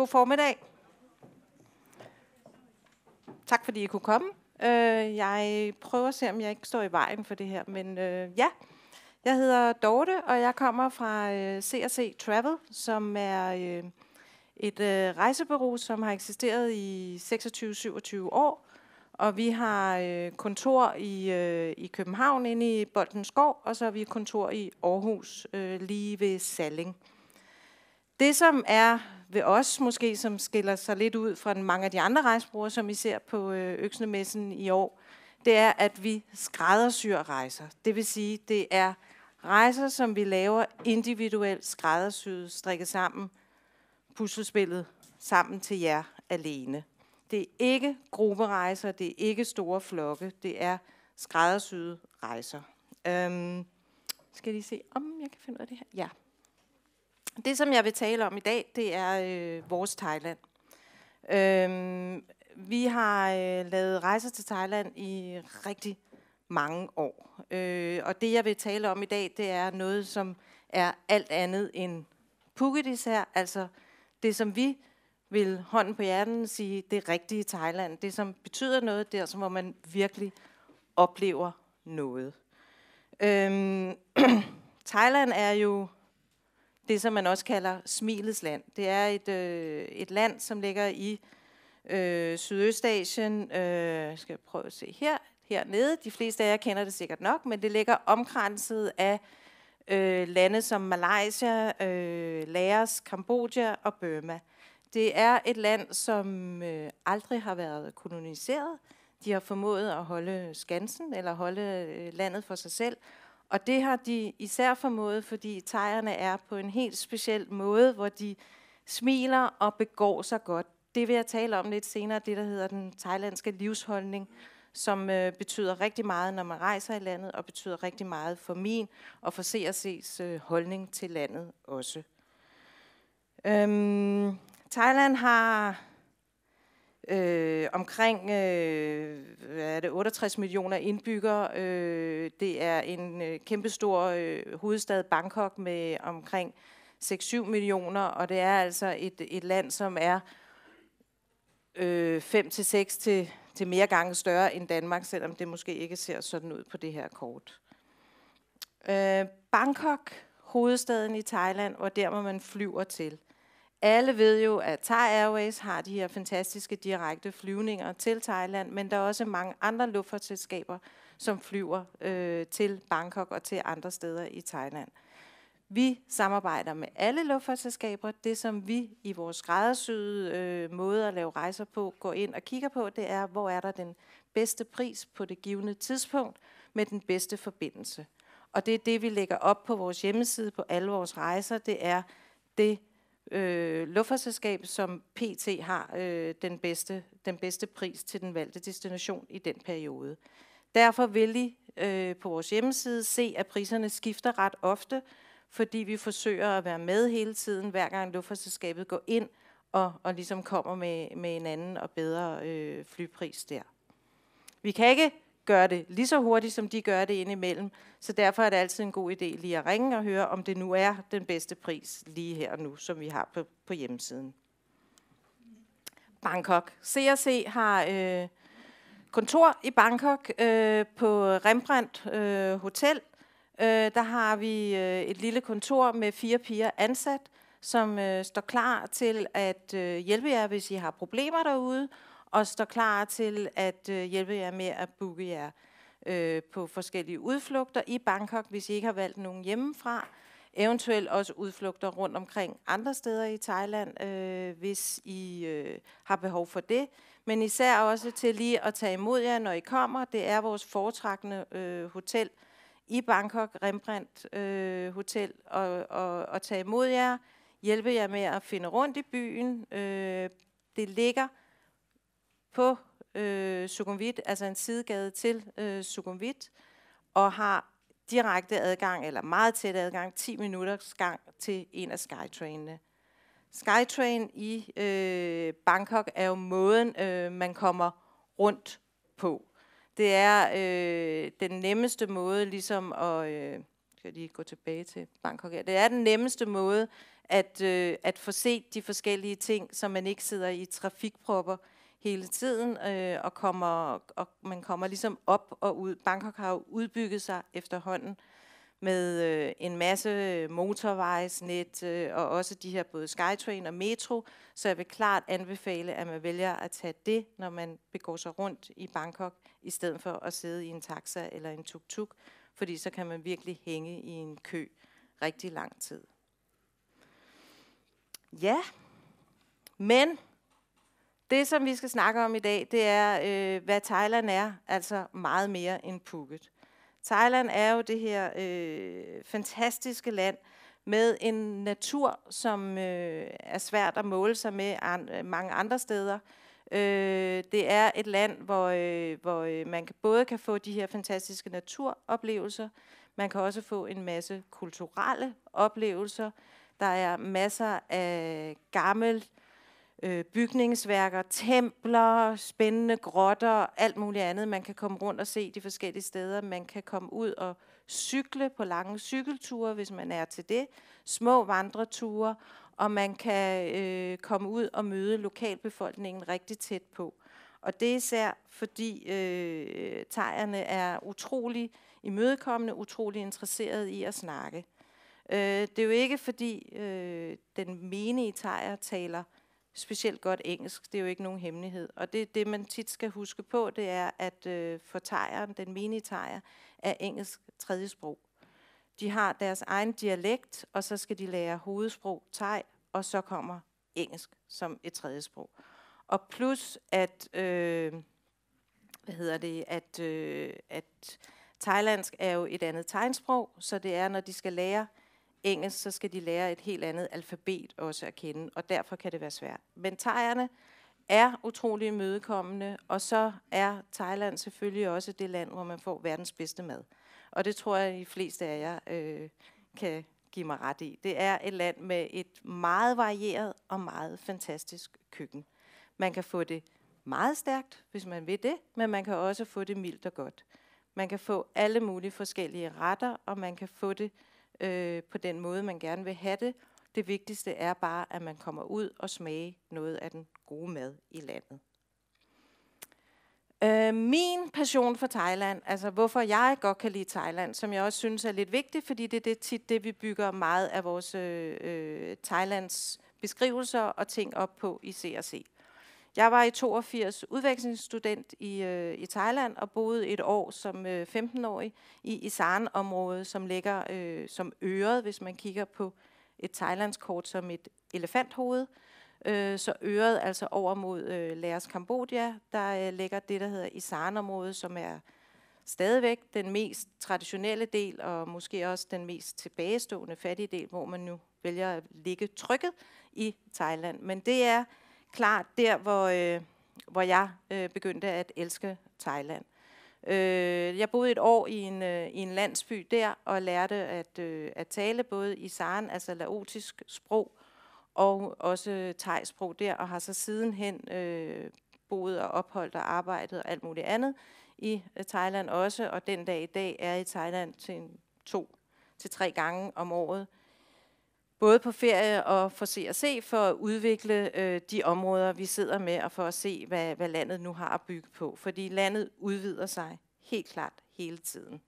God formiddag. Tak fordi I kunne komme. Øh, jeg prøver at se, om jeg ikke står i vejen for det her, men øh, ja. Jeg hedder Dorte, og jeg kommer fra CRC øh, Travel, som er et rejsebureau, som har eksisteret i 26-27 år. Og vi har kontor i, i København inde i Boldenskov, og så har vi kontor i Aarhus lige ved Salling. Det, som er ved os måske, som skiller sig lidt ud fra mange af de andre rejsbrugere, som I ser på øh, Øksnemessen i år, det er, at vi skræddersyr rejser. Det vil sige, det er rejser, som vi laver individuelt skræddersyet, strikket sammen, puslespillet sammen til jer alene. Det er ikke grupperejser, det er ikke store flokke, det er skræddersyde rejser. Øhm, skal I se, om jeg kan finde ud af det her? Ja. Det, som jeg vil tale om i dag, det er øh, vores Thailand. Øhm, vi har øh, lavet rejser til Thailand i rigtig mange år. Øh, og det, jeg vil tale om i dag, det er noget, som er alt andet end Phuketis her. Altså det, som vi vil hånden på hjernen sige, det rigtige Thailand. Det, som betyder noget, der som hvor man virkelig oplever noget. Øhm, Thailand er jo det, som man også kalder smilets land. Det er et, øh, et land, som ligger i øh, Sydøstasien. Øh, skal jeg prøve at se her, hernede. De fleste af jer kender det sikkert nok, men det ligger omkranset af øh, lande som Malaysia, øh, Laos, Kambodja og Burma. Det er et land, som øh, aldrig har været koloniseret. De har formået at holde skansen eller holde øh, landet for sig selv, og det har de især formået, fordi tegerne er på en helt speciel måde, hvor de smiler og begår sig godt. Det vil jeg tale om lidt senere, det der hedder den thailandske livsholdning, som øh, betyder rigtig meget, når man rejser i landet, og betyder rigtig meget for min og for CRC's øh, holdning til landet også. Øhm, Thailand har øh, omkring øh, hvad er det, 68 millioner indbyggere. Øh, det er en øh, kæmpestor øh, hovedstad, Bangkok, med omkring 6-7 millioner, og det er altså et, et land, som er 5-6 øh, til, seks til, til mere gange større end Danmark, selvom det måske ikke ser sådan ud på det her kort. Øh, Bangkok, hovedstaden i Thailand, og der, hvor man flyver til – alle ved jo, at Thai Airways har de her fantastiske direkte flyvninger til Thailand, men der er også mange andre luftfartsselskaber, som flyver øh, til Bangkok og til andre steder i Thailand. Vi samarbejder med alle luftfartsselskaber. Det, som vi i vores skræddersyde øh, måde at lave rejser på, går ind og kigger på, det er, hvor er der den bedste pris på det givende tidspunkt med den bedste forbindelse. Og det er det, vi lægger op på vores hjemmeside på alle vores rejser. Det er det, øh, luftfartsselskab, som PT har øh, den, bedste, den bedste pris til den valgte destination i den periode. Derfor vil I øh, på vores hjemmeside se, at priserne skifter ret ofte, fordi vi forsøger at være med hele tiden, hver gang luftfartsselskabet går ind og, og ligesom kommer med, med en anden og bedre øh, flypris der. Vi kan ikke gøre det lige så hurtigt, som de gør det indimellem. Så derfor er det altid en god idé lige at ringe og høre, om det nu er den bedste pris lige her og nu, som vi har på, på hjemmesiden. Bangkok. CRC har øh, kontor i Bangkok øh, på Rembrandt øh, Hotel. Øh, der har vi øh, et lille kontor med fire piger ansat, som øh, står klar til at øh, hjælpe jer, hvis I har problemer derude, og står klar til at øh, hjælpe jer med at booke jer øh, på forskellige udflugter i Bangkok, hvis I ikke har valgt nogen hjemmefra. Eventuelt også udflugter rundt omkring andre steder i Thailand, øh, hvis I øh, har behov for det. Men især også til lige at tage imod jer, når I kommer. Det er vores foretrækkende øh, hotel i Bangkok, Rembrandt øh, Hotel, og, og, og tage imod jer hjælpe jer med at finde rundt i byen. Øh, det ligger på øh, Sukhumvit, altså en sidegade til øh, Sukhumvit, og har direkte adgang, eller meget tæt adgang, 10 minutters gang til en af skytrainene. Skytrain i øh, Bangkok er jo måden, øh, man kommer rundt på. Det er øh, den nemmeste måde ligesom at... Øh, skal jeg lige gå tilbage til Bangkok her. Det er den nemmeste måde at, øh, at få set de forskellige ting, så man ikke sidder i trafikpropper hele tiden, øh, og, kommer, og man kommer ligesom op og ud. Bangkok har jo udbygget sig efterhånden med øh, en masse motorvejsnet, øh, og også de her både Skytrain og Metro, så jeg vil klart anbefale, at man vælger at tage det, når man begår sig rundt i Bangkok, i stedet for at sidde i en taxa eller en tuk-tuk, fordi så kan man virkelig hænge i en kø rigtig lang tid. Ja, men det, som vi skal snakke om i dag, det er, øh, hvad Thailand er, altså meget mere end Phuket. Thailand er jo det her øh, fantastiske land med en natur, som øh, er svært at måle sig med an, mange andre steder. Øh, det er et land, hvor, øh, hvor øh, man kan, både kan få de her fantastiske naturoplevelser, man kan også få en masse kulturelle oplevelser, der er masser af gammel øh, bygningsværker, templer, spændende grotter, alt muligt andet, man kan komme rundt og se de forskellige steder. Man kan komme ud og cykle på lange cykelture, hvis man er til det. Små vandreture, og man kan øh, komme ud og møde lokalbefolkningen rigtig tæt på. Og det er især fordi øh, tegerne er utrolig imødekommende, utrolig interesserede i at snakke. Øh, det er jo ikke fordi øh, den menige tejer taler specielt godt engelsk. Det er jo ikke nogen hemmelighed. Og det, det man tit skal huske på, det er, at øh, for tejeren, den menige tejer, er engelsk tredje sprog. De har deres egen dialekt, og så skal de lære hovedsprog, tej, og så kommer engelsk som et tredje sprog. Og plus at, øh, hvad hedder det, at, øh, at thailandsk er jo et andet tegnsprog, så det er, når de skal lære engelsk, så skal de lære et helt andet alfabet også at kende, og derfor kan det være svært. Men thaierne er utrolig imødekommende, og så er Thailand selvfølgelig også det land, hvor man får verdens bedste mad. Og det tror jeg, de fleste af jer øh, kan give mig ret i. Det er et land med et meget varieret og meget fantastisk køkken. Man kan få det meget stærkt, hvis man vil det, men man kan også få det mildt og godt. Man kan få alle mulige forskellige retter, og man kan få det øh, øh, på den måde, man gerne vil have det. Det vigtigste er bare, at man kommer ud og smager noget af den gode mad i landet. Øh, min passion for Thailand, altså hvorfor jeg godt kan lide Thailand, som jeg også synes er lidt vigtigt, fordi det er det, tit det, vi bygger meget af vores øh, øh Thailands beskrivelser og ting op på i CRC. Jeg var i 82 udvekslingsstudent i, øh, i Thailand og boede et år som øh, 15-årig i Isan-området, som ligger øh, som øret, hvis man kigger på et thailandskort som et elefanthoved. Øh, så øret altså over mod øh, Læres Kambodja, der øh, ligger det, der hedder Isan-området, som er stadigvæk den mest traditionelle del, og måske også den mest tilbagestående fattige del, hvor man nu vælger at ligge trykket i Thailand. Men det er klart der, hvor, øh, hvor jeg øh, begyndte at elske Thailand. Øh, jeg boede et år i en, øh, i en landsby der og lærte at, øh, at tale både i Saren, altså laotisk sprog, og også thaisprog der, og har så sidenhen øh, boet og opholdt og arbejdet og alt muligt andet i øh, Thailand også, og den dag i dag er i Thailand til en, to til tre gange om året både på ferie og for se, for at udvikle øh, de områder, vi sidder med, og for at se, hvad, hvad landet nu har at bygge på. Fordi landet udvider sig helt klart hele tiden.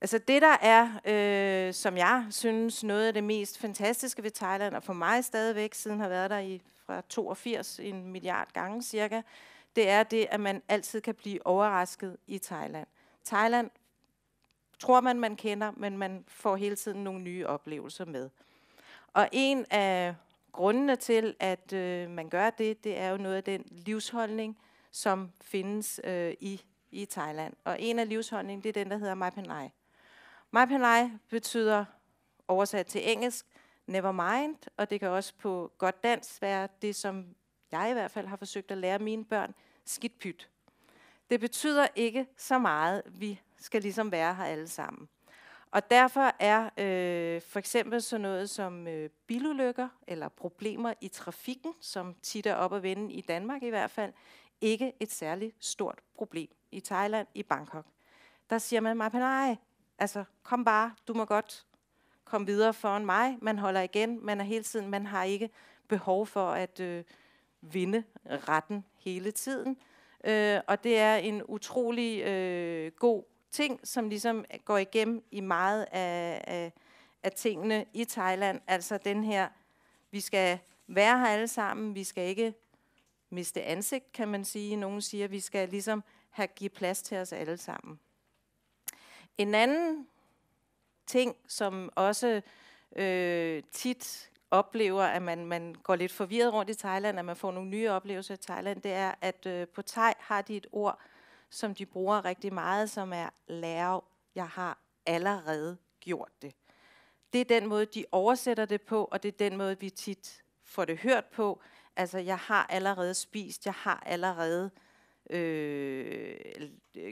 Altså det, der er, øh, som jeg synes, noget af det mest fantastiske ved Thailand, og for mig stadigvæk, siden har været der i fra 82 en milliard gange cirka, det er det, at man altid kan blive overrasket i Thailand. Thailand tror man, man kender, men man får hele tiden nogle nye oplevelser med. Og en af grundene til, at øh, man gør det, det er jo noget af den livsholdning, som findes øh, i, i Thailand. Og en af livsholdningen, det er den, der hedder Mai Penai. Mai Penai betyder oversat til engelsk, never mind, og det kan også på godt dansk være det, som jeg i hvert fald har forsøgt at lære mine børn, skidt pyt. Det betyder ikke så meget. Vi skal ligesom være her alle sammen. Og derfor er øh, for eksempel sådan noget som øh, bilulykker eller problemer i trafikken, som tit er op at vende i Danmark i hvert fald, ikke et særligt stort problem i Thailand, i Bangkok. Der siger man, nej, altså kom bare, du må godt komme videre foran mig, man holder igen, man er hele tiden, man har ikke behov for at øh, vinde retten hele tiden. Øh, og det er en utrolig øh, god ting, som ligesom går igennem i meget af, af, af tingene i Thailand. Altså den her, vi skal være her alle sammen, vi skal ikke miste ansigt, kan man sige. Nogle siger, vi skal ligesom have give plads til os alle sammen. En anden ting, som også øh, tit oplever, at man, man går lidt forvirret rundt i Thailand, at man får nogle nye oplevelser i Thailand, det er, at øh, på thai har de et ord, øh, som de bruger rigtig meget, som er lærer, jeg har allerede gjort det. Det er den måde, de oversætter det på, og det er den måde, vi tit får det hørt på. Altså, jeg har allerede spist, jeg har allerede øh,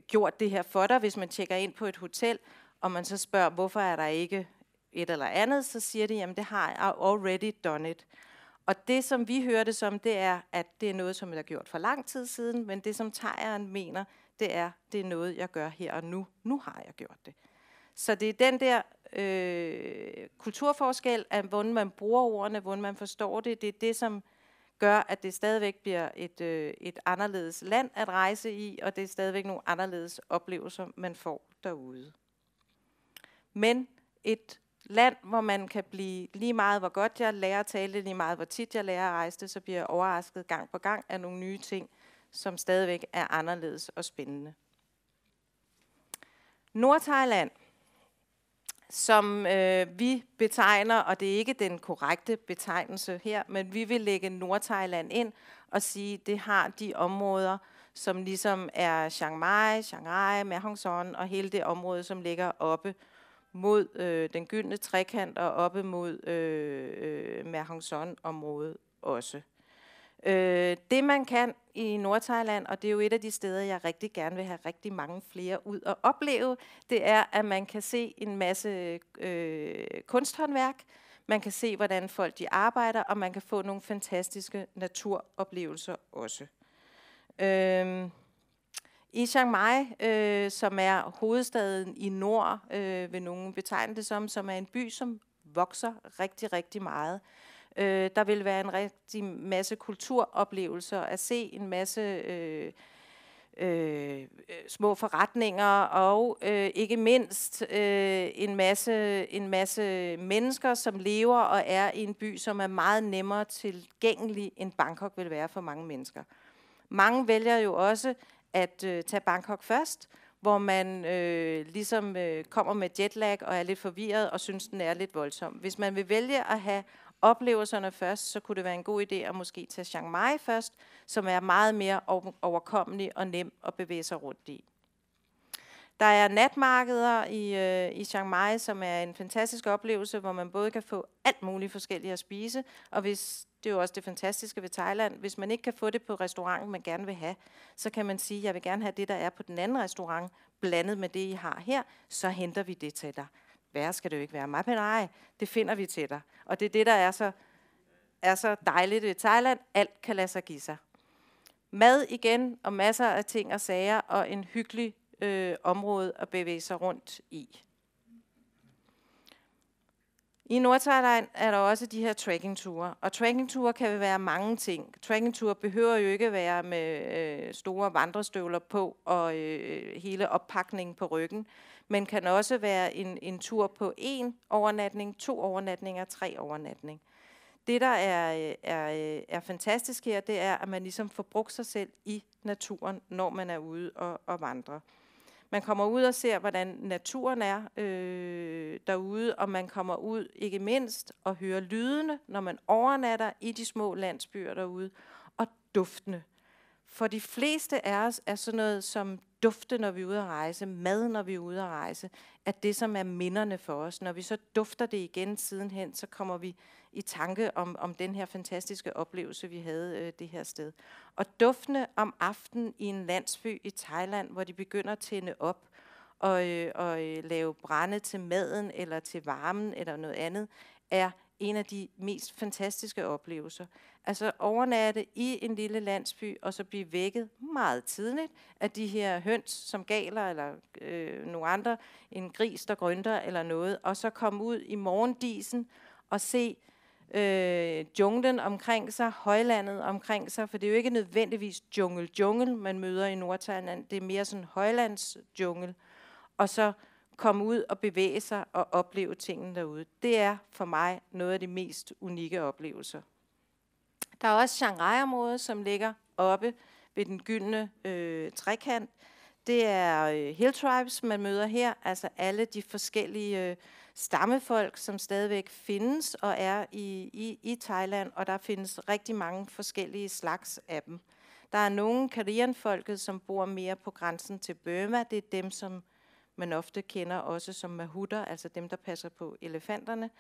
gjort det her for dig. Hvis man tjekker ind på et hotel, og man så spørger, hvorfor er der ikke et eller andet, så siger de, jamen det har jeg already done it. Og det, som vi hører det som, det er, at det er noget, som er gjort for lang tid siden, men det, som Tejeren mener, det er, det er noget, jeg gør her og nu. Nu har jeg gjort det. Så det er den der øh, kulturforskel, at hvordan man bruger ordene, hvordan man forstår det, det er det, som gør, at det stadigvæk bliver et, øh, et anderledes land at rejse i, og det er stadigvæk nogle anderledes oplevelser, man får derude. Men et land, hvor man kan blive lige meget, hvor godt jeg lærer at tale, lige meget, hvor tit jeg lærer at rejse det, så bliver jeg overrasket gang på gang af nogle nye ting, som stadigvæk er anderledes og spændende. Nordthailand, som øh, vi betegner, og det er ikke den korrekte betegnelse her, men vi vil lægge Nordthailand ind og sige, det har de områder, som ligesom er Chiang Mai, Chiang Rai, Mae Son og hele det område, som ligger oppe mod øh, den gyldne trekant og oppe mod øh, øh, Mahong Son området også. Øh, det man kan i Nordthailand, og det er jo et af de steder, jeg rigtig gerne vil have rigtig mange flere ud og opleve. Det er, at man kan se en masse øh, kunsthåndværk, man kan se, hvordan folk de arbejder, og man kan få nogle fantastiske naturoplevelser også. Øhm, I Chiang Mai, øh, som er hovedstaden i nord, øh, vil nogen betegne det som, som er en by, som vokser rigtig, rigtig meget. Øh, der vil være en rigtig masse kulturoplevelser at se, en masse øh, øh, små forretninger og øh, ikke mindst øh, en, masse, en masse mennesker, som lever og er i en by, som er meget nemmere tilgængelig end Bangkok vil være for mange mennesker. Mange vælger jo også at øh, tage Bangkok først, hvor man øh, ligesom øh, kommer med jetlag og er lidt forvirret og synes, den er lidt voldsom. Hvis man vil vælge at have oplevelserne først, så kunne det være en god idé at måske tage Chiang Mai først, som er meget mere overkommelig og nem at bevæge sig rundt i. Der er natmarkeder i, øh, i Chiang Mai, som er en fantastisk oplevelse, hvor man både kan få alt muligt forskelligt at spise, og hvis, det er jo også det fantastiske ved Thailand, hvis man ikke kan få det på restauranten, man gerne vil have, så kan man sige, jeg vil gerne have det, der er på den anden restaurant, blandet med det, I har her, så henter vi det til dig. Værre skal det jo ikke være. Mig, men nej, det finder vi til dig. Og det er det, der er så, er så dejligt ved Thailand. Alt kan lade sig give sig. Mad igen, og masser af ting og sager, og en hyggelig øh, område at bevæge sig rundt i. I Nordthailand er der også de her trekkingture, og trekkingture kan være mange ting. Trekkingture behøver jo ikke være med øh, store vandrestøvler på og øh, hele oppakningen på ryggen men kan også være en, en tur på en overnatning, to overnatninger, tre overnatning. Det, der er, er, er fantastisk her, det er, at man ligesom får brugt sig selv i naturen, når man er ude og, og vandre. Man kommer ud og ser, hvordan naturen er øh, derude, og man kommer ud ikke mindst og hører lydene, når man overnatter i de små landsbyer derude, og duftene. For de fleste af os er sådan noget som dufte, når vi er ude at rejse, mad, når vi er ude at rejse, er det, som er minderne for os. Når vi så dufter det igen sidenhen, så kommer vi i tanke om, om den her fantastiske oplevelse, vi havde øh, det her sted. Og duftene om aftenen i en landsby i Thailand, hvor de begynder at tænde op og, øh, og øh, lave brænde til maden eller til varmen eller noget andet, er en af de mest fantastiske oplevelser. Altså overnatte i en lille landsby, og så blive vækket meget tidligt af de her høns, som galer, eller øh, nogle andre, en gris, der grønter, eller noget, og så komme ud i morgendisen og se øh, junglen omkring sig, højlandet omkring sig, for det er jo ikke nødvendigvis jungle-jungle, man møder i Nordtjylland, det er mere sådan højlandsjungle, og så komme ud og bevæge sig og opleve tingene derude. Det er for mig noget af de mest unikke oplevelser. Der er også Shanghai-området, som ligger oppe ved den gyldne øh, trekant. Det er øh, hill tribes, man møder her, altså alle de forskellige øh, stammefolk, som stadigvæk findes og er i, i, i Thailand, og der findes rigtig mange forskellige slags af dem. Der er nogle Karian-folket, som bor mere på grænsen til Burma. Det er dem, som man ofte kender også som mahutter, altså dem, der passer på elefanterne.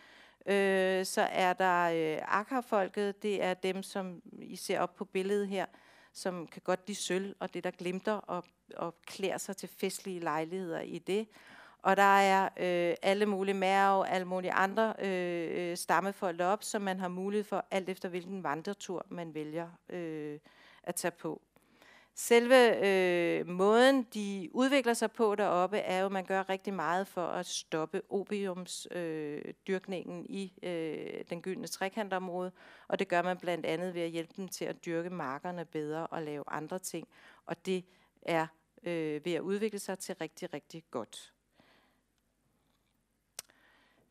Øh, så er der øh, akkerfolket, det er dem, som I ser op på billedet her, som kan godt lide sølv og det, der glimter og, og klæder sig til festlige lejligheder i det. Og der er øh, alle mulige mærer og alle mulige andre øh, øh stammefolk op, som man har mulighed for, alt efter hvilken vandretur man vælger øh, at tage på selve øh, måden, de udvikler sig på deroppe, er jo, at man gør rigtig meget for at stoppe opiumsdyrkningen øh, i øh, den gyldne trekantområde, og det gør man blandt andet ved at hjælpe dem til at dyrke markerne bedre og lave andre ting, og det er øh, ved at udvikle sig til rigtig, rigtig godt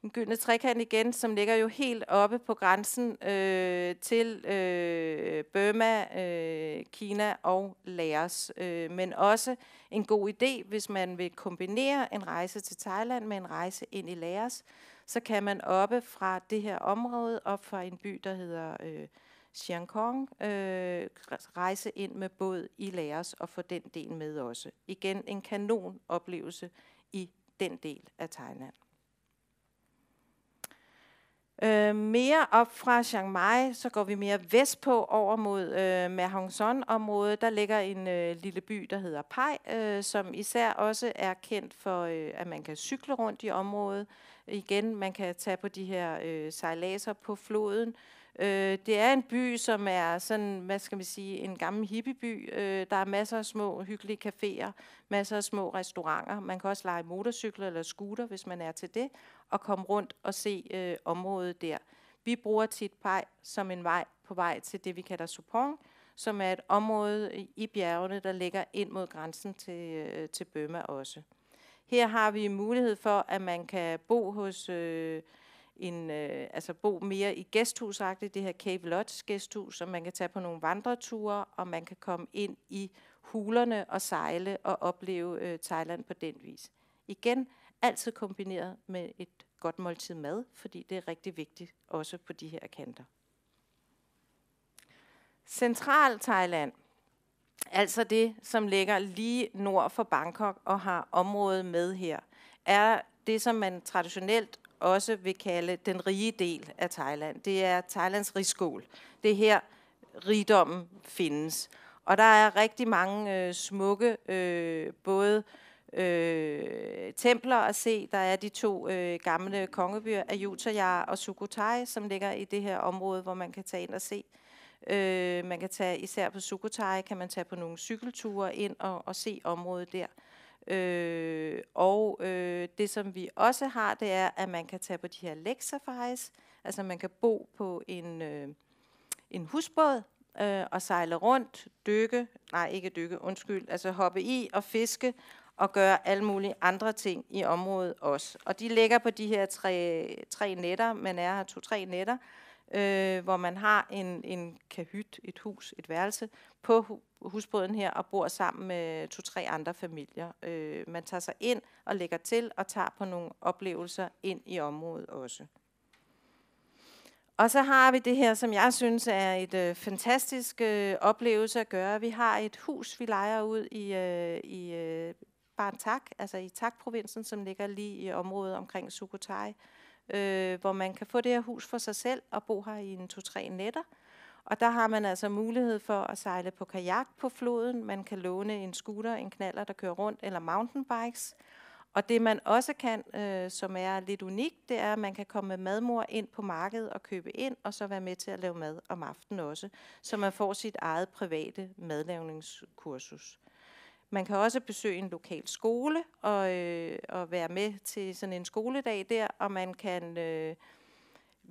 den gyldne trekant igen, som ligger jo helt oppe på grænsen øh, til øh, Burma, øh, Kina og Laos. Øh, men også en god idé, hvis man vil kombinere en rejse til Thailand med en rejse ind i Laos, så kan man oppe fra det her område, op fra en by, der hedder øh, Xiangkong, øh, rejse ind med båd i Laos og få den del med også. Igen en kanon oplevelse i den del af Thailand. Øh, mere op fra Chiang Mai, så går vi mere vestpå over mod øh, Mahong Son området Der ligger en øh, lille by, der hedder Pai, øh, som især også er kendt for, øh, at man kan cykle rundt i området. Igen, man kan tage på de her øh, sejlaser på floden. Øh, det er en by, som er sådan, hvad skal man sige, en gammel hippieby. Øh, der er masser af små hyggelige caféer, masser af små restauranter. Man kan også lege motorcykler eller scooter, hvis man er til det, og komme rundt og se øh, området der. Vi bruger tit pej som en vej på vej til det, vi kalder Supong, som er et område i bjergene, der ligger ind mod grænsen til, øh, til Bømme også. Her har vi mulighed for, at man kan bo hos øh, en, øh, altså bo mere i gæsthusagtigt, det her Cave Lodge gæsthus, som man kan tage på nogle vandreture, og man kan komme ind i hulerne og sejle og opleve øh, Thailand på den vis. Igen, altid kombineret med et godt måltid mad, fordi det er rigtig vigtigt også på de her kanter. Central Thailand, altså det, som ligger lige nord for Bangkok og har området med her, er det, som man traditionelt også vil kalde den rige del af Thailand. Det er Thailands rigskål. Det er her, rigdommen findes. Og der er rigtig mange øh, smukke, øh, både øh, templer at se. Der er de to øh, gamle kongebyer, Ayutthaya og Sukhothai, som ligger i det her område, hvor man kan tage ind og se. Øh, man kan tage især på Sukhothai, kan man tage på nogle cykelture ind og, og se området der. Øh, og øh, det, som vi også har, det er, at man kan tage på de her lektier Altså man kan bo på en, øh, en husbåd øh, og sejle rundt, dykke, nej ikke dykke, undskyld, altså hoppe i og fiske og gøre alle mulige andre ting i området også. Og de ligger på de her tre, tre netter, man er her to-tre netter, øh, hvor man har en, en kahyt, et hus, et værelse på husbåden her og bor sammen med to-tre andre familier. Øh, man tager sig ind og lægger til og tager på nogle oplevelser ind i området også. Og så har vi det her, som jeg synes er et øh, fantastisk øh, oplevelse at gøre. Vi har et hus, vi leger ud i, øh, i øh, Barentak, altså i Tak-provinsen, som ligger lige i området omkring Sukhothai, øh, hvor man kan få det her hus for sig selv og bo her i en to-tre nætter. Og der har man altså mulighed for at sejle på kajak på floden. Man kan låne en scooter, en knaller, der kører rundt, eller mountainbikes. Og det man også kan, øh, som er lidt unikt, det er, at man kan komme med madmor ind på markedet og købe ind, og så være med til at lave mad om aftenen også, så man får sit eget private madlavningskursus. Man kan også besøge en lokal skole og, øh, og være med til sådan en skoledag der, og man kan... Øh,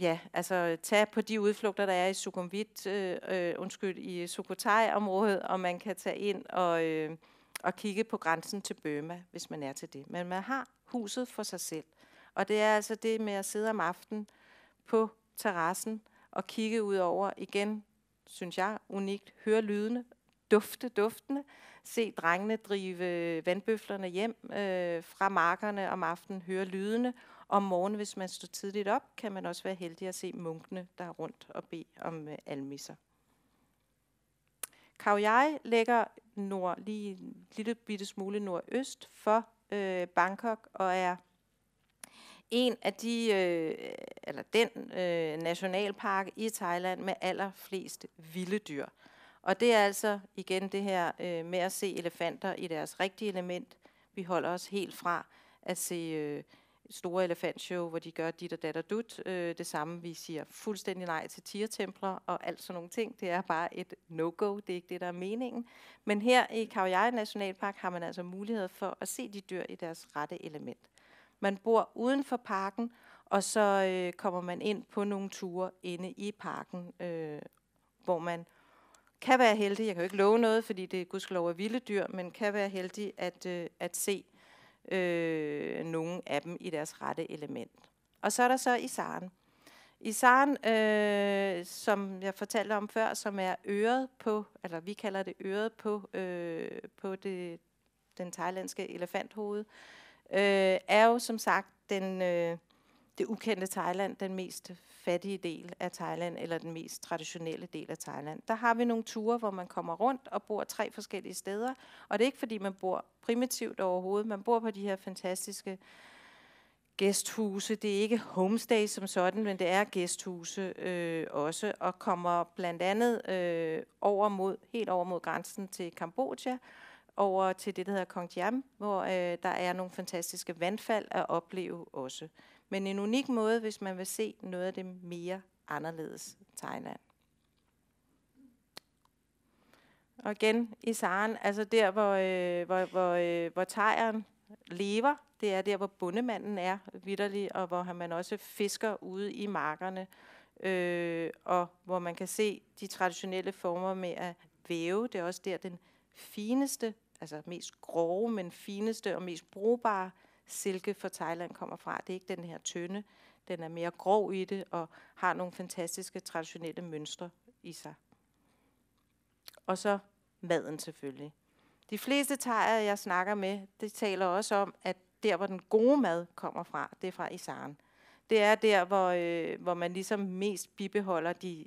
ja, altså tage på de udflugter, der er i Sukhumvit, øh, øh, undskyld, i Sukhothai-området, og man kan tage ind og, øh, og kigge på grænsen til Burma, hvis man er til det. Men man har huset for sig selv. Og det er altså det med at sidde om aftenen på terrassen og kigge ud over igen, synes jeg, unikt, høre lydene, dufte duftene, se drengene drive vandbøflerne hjem øh, fra markerne om aftenen, høre lydene, om morgenen, hvis man står tidligt op, kan man også være heldig at se munkene, der er rundt og bede om øh, almisser. Kaujai ligger nord, lige en lille bitte smule nordøst for øh, Bangkok og er en af de, øh, eller den øh, nationalpark i Thailand med allerflest vilde dyr. Og det er altså igen det her øh, med at se elefanter i deres rigtige element. Vi holder os helt fra at se øh, store elefantshow, hvor de gør dit og dat og dut. Øh, det samme, vi siger fuldstændig nej til tiertempler og alt sådan nogle ting. Det er bare et no-go, det er ikke det, der er meningen. Men her i Kaujai Nationalpark har man altså mulighed for at se de dyr i deres rette element. Man bor uden for parken, og så øh, kommer man ind på nogle ture inde i parken, øh, hvor man kan være heldig, jeg kan jo ikke love noget, fordi det gudskelov er vilde dyr, men kan være heldig at, øh, at se øh, nogle af dem i deres rette element. Og så er der så Isaren. Isaren, øh, som jeg fortalte om før, som er øret på, eller vi kalder det øret på, øh, på det, den thailandske elefanthoved, øh, er jo som sagt den, øh, det ukendte Thailand, den mest fattige del af Thailand, eller den mest traditionelle del af Thailand. Der har vi nogle ture, hvor man kommer rundt og bor tre forskellige steder, og det er ikke fordi, man bor primitivt overhovedet, man bor på de her fantastiske gæsthuse. Det er ikke homestay som sådan, men det er gæsthuse øh, også, og kommer blandt andet øh, over mod, helt over mod grænsen til Kambodja, over til det, der hedder Kong Jam, hvor øh, der er nogle fantastiske vandfald at opleve også men en unik måde, hvis man vil se noget af det mere anderledes Thailand. Og igen i Saren, altså der, hvor, øh, hvor, hvor, øh, hvor tejeren lever, det er der, hvor bundemanden er vidderlig, og hvor man også fisker ude i markerne, øh, og hvor man kan se de traditionelle former med at væve. Det er også der, den fineste, altså mest grove, men fineste og mest brugbare silke fra Thailand kommer fra. Det er ikke den her tynde, den er mere grov i det og har nogle fantastiske traditionelle mønstre i sig. Og så maden selvfølgelig. De fleste tager, jeg snakker med, de taler også om, at der, hvor den gode mad kommer fra, det er fra Isaren. Det er der, hvor, øh, hvor man ligesom mest bibeholder de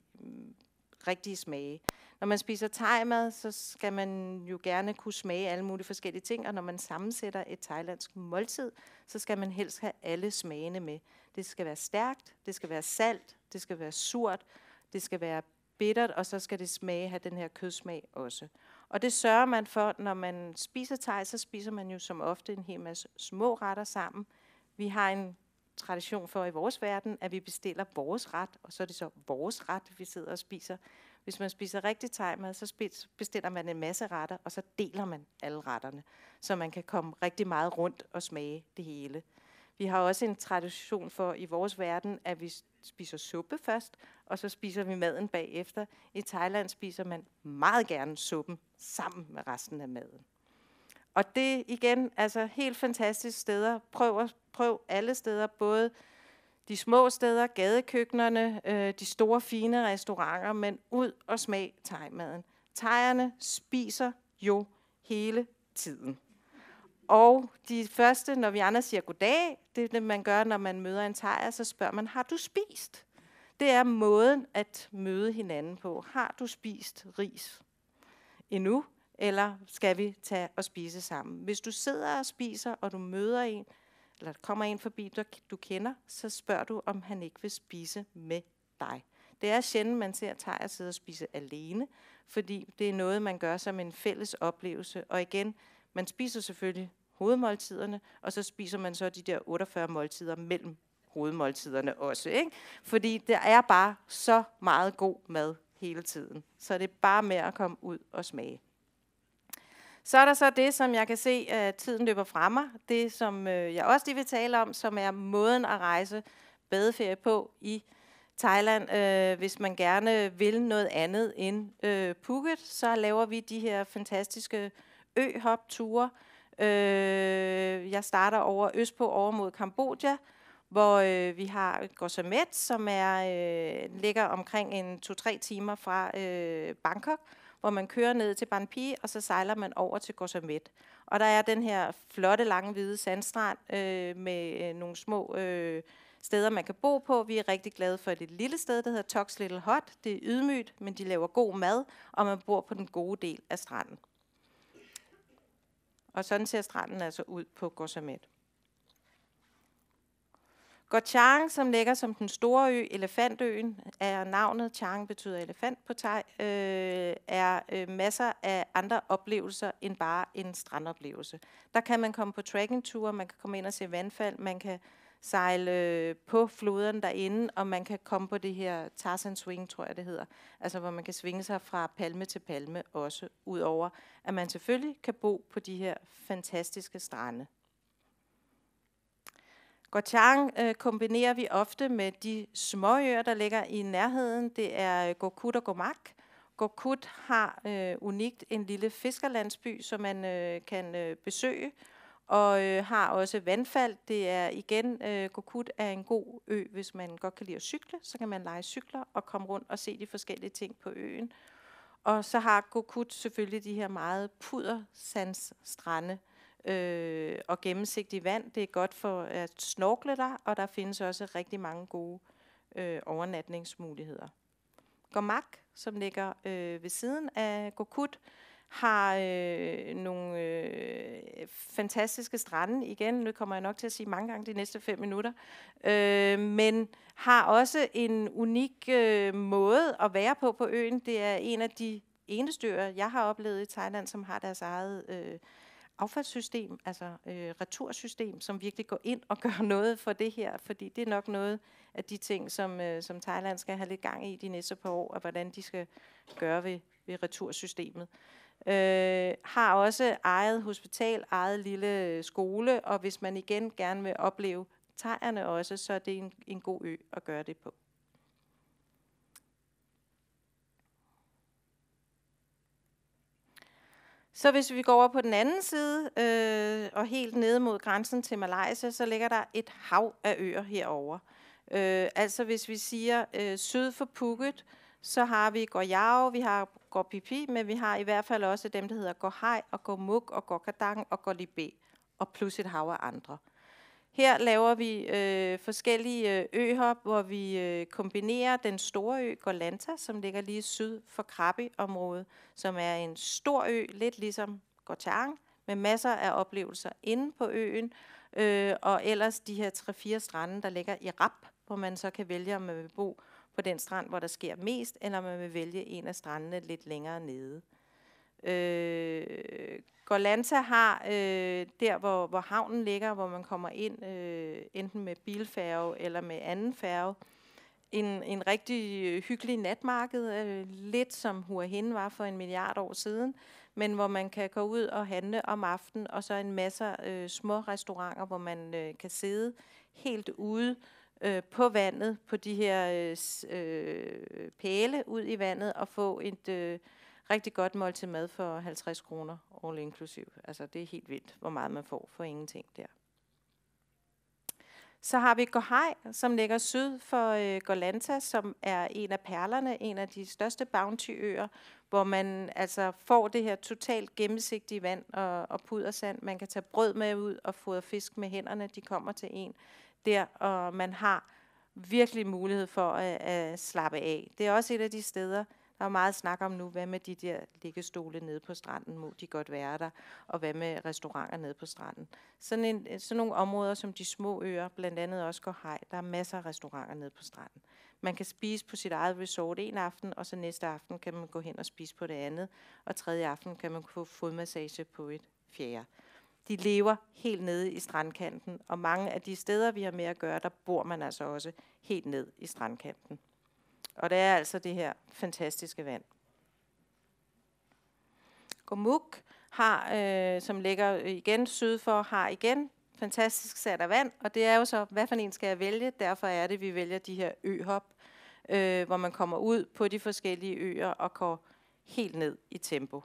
rigtige smage. Når man spiser thai så skal man jo gerne kunne smage alle mulige forskellige ting, og når man sammensætter et thailandsk måltid, så skal man helst have alle smagene med. Det skal være stærkt, det skal være salt, det skal være surt, det skal være bittert, og så skal det smage, have den her kødsmag også. Og det sørger man for, når man spiser thai, så spiser man jo som ofte en hel masse små retter sammen. Vi har en tradition for i vores verden, at vi bestiller vores ret, og så er det så vores ret, vi sidder og spiser. Hvis man spiser rigtig thai så bestiller man en masse retter, og så deler man alle retterne, så man kan komme rigtig meget rundt og smage det hele. Vi har også en tradition for i vores verden, at vi spiser suppe først, og så spiser vi maden bagefter. I Thailand spiser man meget gerne suppen sammen med resten af maden. Og det igen, altså helt fantastiske steder. Prøv, at, prøv alle steder, både de små steder, gadekøkkenerne, øh, de store fine restauranter, men ud og smag tegmaden. Tejerne spiser jo hele tiden. Og de første, når vi andre siger goddag, det er det, man gør, når man møder en tejer, så spørger man, har du spist? Det er måden at møde hinanden på. Har du spist ris? Endnu? eller skal vi tage og spise sammen? Hvis du sidder og spiser, og du møder en, eller der kommer en forbi, du, du kender, så spørger du, om han ikke vil spise med dig. Det er sjældent, man ser Thaj sidde og spise alene, fordi det er noget, man gør som en fælles oplevelse. Og igen, man spiser selvfølgelig hovedmåltiderne, og så spiser man så de der 48 måltider mellem hovedmåltiderne også. Ikke? Fordi der er bare så meget god mad hele tiden. Så det er bare med at komme ud og smage. Så er der så det, som jeg kan se, at tiden løber fra mig. Det, som øh, jeg også lige vil tale om, som er måden at rejse badeferie på i Thailand. Øh, hvis man gerne vil noget andet end øh, Phuket, så laver vi de her fantastiske ø-hop-ture. jeg starter over østpå over mod Kambodja, hvor øh, vi har Gosamet, som er øh, ligger omkring en 2-3 timer fra øh, Bangkok hvor man kører ned til Banpi, og så sejler man over til Gosamet. Og der er den her flotte, lange, hvide sandstrand øh, med øh, nogle små øh, steder, man kan bo på. Vi er rigtig glade for et lille sted, der hedder Tox Little Hot. Det er ydmygt, men de laver god mad, og man bor på den gode del af stranden. Og sådan ser stranden altså ud på Gosamet. Gochang, som ligger som den store ø, Elefantøen, er navnet. Chang betyder elefant på thai. Øh, er øh, masser af andre oplevelser end bare en strandoplevelse. Der kan man komme på trekkingture, man kan komme ind og se vandfald, man kan sejle øh, på floden derinde, og man kan komme på det her Tarzan Swing, tror jeg det hedder, altså hvor man kan svinge sig fra palme til palme også, udover at man selvfølgelig kan bo på de her fantastiske strande. Gochang øh, kombinerer vi ofte med de små øer, der ligger i nærheden. Det er øh, Gokut og Gomak. Gokut har øh, unikt en lille fiskerlandsby, som man øh, kan øh, besøge, og øh, har også vandfald. Det er igen, øh, Gokut er en god ø, hvis man godt kan lide at cykle, så kan man lege cykler og komme rundt og se de forskellige ting på øen. Og så har Gokut selvfølgelig de her meget pudersandsstrande, strande øh, og gennemsigtigt vand. Det er godt for at snorkle der, og der findes også rigtig mange gode øh, overnatningsmuligheder. Gomak, som ligger øh, ved siden af Gokut, har øh, nogle øh, fantastiske strande igen. Nu kommer jeg nok til at sige mange gange de næste fem minutter. Øh, men har også en unik øh, måde at være på på øen. Det er en af de eneste øer, jeg har oplevet i Thailand, som har deres eget øh, affaldssystem, altså øh, retursystem, som virkelig går ind og gør noget for det her, fordi det er nok noget af de ting, som, øh, som Thailand skal have lidt gang i de næste par år, og hvordan de skal gøre ved, ved retursystemet. Øh, har også eget hospital, eget lille øh, skole, og hvis man igen gerne vil opleve tegerne også, så er det en, en god ø at gøre det på. Så hvis vi går over på den anden side øh, og helt ned mod grænsen til Malaysia, så ligger der et hav af øer herover. Øh, altså hvis vi siger øh, syd for Phuket, så har vi Goyao, vi har Gorpipi, men vi har i hvert fald også dem, der hedder Gohai og Gormuk og Gorkadang og Gorlibe, og plus et hav af andre. Her laver vi øh, forskellige øhop, hvor vi øh, kombinerer den store ø Golanta, som ligger lige syd for Krabi-området, som er en stor ø, lidt ligesom Gautang, med masser af oplevelser inde på øen, øh, og ellers de her tre-fire strande, der ligger i Rap, hvor man så kan vælge, om man vil bo på den strand, hvor der sker mest, eller om man vil vælge en af strandene lidt længere nede. Øh, Golanta har øh, der, hvor, hvor havnen ligger, hvor man kommer ind øh, enten med bilfærge eller med anden færge, en, en rigtig øh, hyggelig natmarked, øh, lidt som Hin var for en milliard år siden, men hvor man kan gå ud og handle om aftenen, og så en masse øh, små restauranter, hvor man øh, kan sidde helt ude øh, på vandet, på de her øh, øh pæle ud i vandet, og få et... Øh, rigtig godt måltid mad for 50 kroner all inclusive. Altså det er helt vildt, hvor meget man får for ingenting der. Så har vi Gohai, som ligger syd for øh, Golanta, som er en af perlerne, en af de største bountyøer, hvor man altså får det her totalt gennemsigtige vand og, og pudersand. Man kan tage brød med ud og fodre fisk med hænderne, de kommer til en der, og man har virkelig mulighed for at, at slappe af. Det er også et af de steder, der er meget snak om nu, hvad med de der liggestole nede på stranden, må de godt være der, og hvad med restauranter nede på stranden. Sådan, en, sådan nogle områder som de små øer, blandt andet også går hej, der er masser af restauranter nede på stranden. Man kan spise på sit eget resort en aften, og så næste aften kan man gå hen og spise på det andet, og tredje aften kan man få fodmassage på et fjerde. De lever helt nede i strandkanten, og mange af de steder, vi har med at gøre, der bor man altså også helt ned i strandkanten. Og det er altså det her fantastiske vand. Gomuk har, øh, som ligger igen syd for, har igen fantastisk sat af vand, og det er jo så, hvad for en skal jeg vælge? Derfor er det, vi vælger de her øhop, øh, hvor man kommer ud på de forskellige øer og går helt ned i tempo.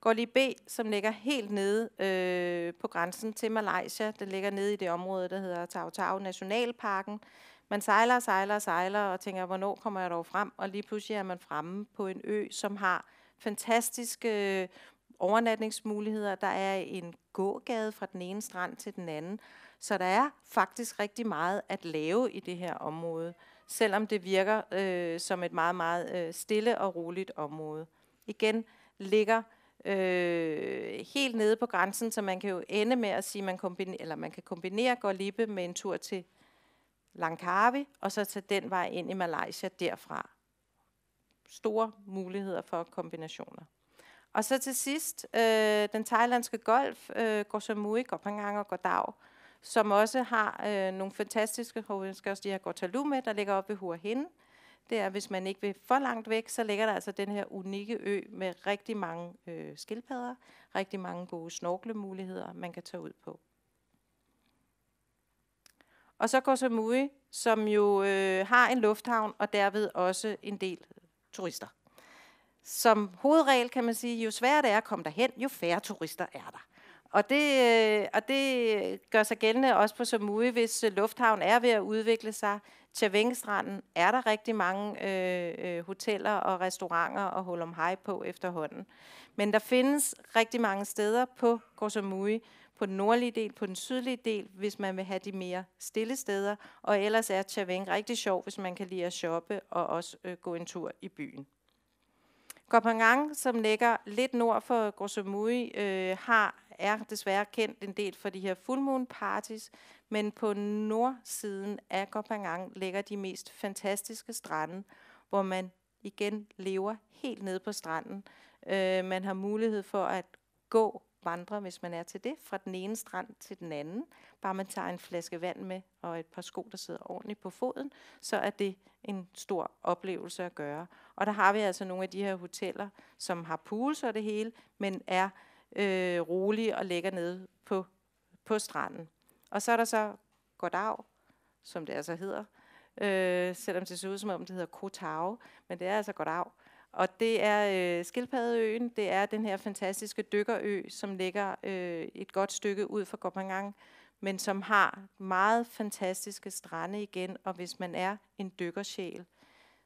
Går lige B, som ligger helt nede øh, på grænsen til Malaysia. Den ligger nede i det område, der hedder Tau Tau Nationalparken man sejler og sejler og sejler og tænker, hvornår kommer jeg dog frem? Og lige pludselig er man fremme på en ø, som har fantastiske øh, overnatningsmuligheder. Der er en gågade fra den ene strand til den anden. Så der er faktisk rigtig meget at lave i det her område, selvom det virker øh, som et meget, meget øh, stille og roligt område. Igen ligger øh, helt nede på grænsen, så man kan jo ende med at sige, man kombiner, eller man kan kombinere Gorlippe med en tur til Langkawi, og så tage den vej ind i Malaysia derfra. Store muligheder for kombinationer. Og så til sidst, øh, den thailandske golf, øh, Koh Phangan og Godav, som også har øh, nogle fantastiske, og vi skal også lige have Gortalu med, der ligger oppe i Hua Hin. Det er, hvis man ikke vil for langt væk, så ligger der altså den her unikke ø med rigtig mange øh, skildpadder, rigtig mange gode snorklemuligheder, man kan tage ud på. Og så Koh Samui, som jo øh, har en lufthavn og derved også en del turister. Som hovedregel kan man sige, jo sværere det er at komme derhen, jo færre turister er der. Og det, øh, og det gør sig gældende også på Samui, hvis øh, lufthavn er ved at udvikle sig. Til Vengestranden er der rigtig mange øh, øh hoteller og restauranter og hul om hej på efterhånden. Men der findes rigtig mange steder på Koh Samui, på den nordlige del, på den sydlige del, hvis man vil have de mere stille steder. Og ellers er Chaveng rigtig sjov, hvis man kan lide at shoppe og også øh, gå en tur i byen. Gopangang, som ligger lidt nord for Grosomui, øh, har, er desværre kendt en del for de her full moon parties, men på nordsiden af Gopangang ligger de mest fantastiske strande, hvor man igen lever helt nede på stranden. Øh, man har mulighed for at gå vandre, hvis man er til det, fra den ene strand til den anden. Bare man tager en flaske vand med og et par sko, der sidder ordentligt på foden, så er det en stor oplevelse at gøre. Og der har vi altså nogle af de her hoteller, som har pools og det hele, men er øh, rolige og ligger nede på, på stranden. Og så er der så Godav, som det altså hedder, øh, selvom det ser ud som om det hedder Kotau, men det er altså øh, og det er øh, Skildpaddeøen, det er den her fantastiske dykkerø, som ligger øh, et godt stykke ud for Gopangang, men som har meget fantastiske strande igen, og hvis man er en dykkersjæl,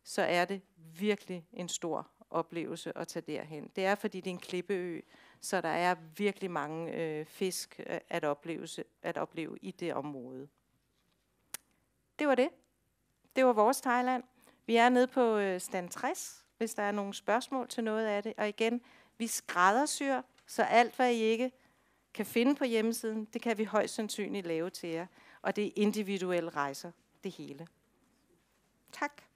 så er det virkelig en stor oplevelse at tage derhen. Det er, fordi det er en klippeø, så der er virkelig mange øh, fisk øh, at, opleve, at opleve i det område. Det var det. Det var vores Thailand. Vi er nede på øh, stand 60, hvis der er nogle spørgsmål til noget af det. Og igen, vi skræddersyr, så alt hvad I ikke kan finde på hjemmesiden, det kan vi højst sandsynligt lave til jer. Og det er individuelle rejser, det hele. Tak.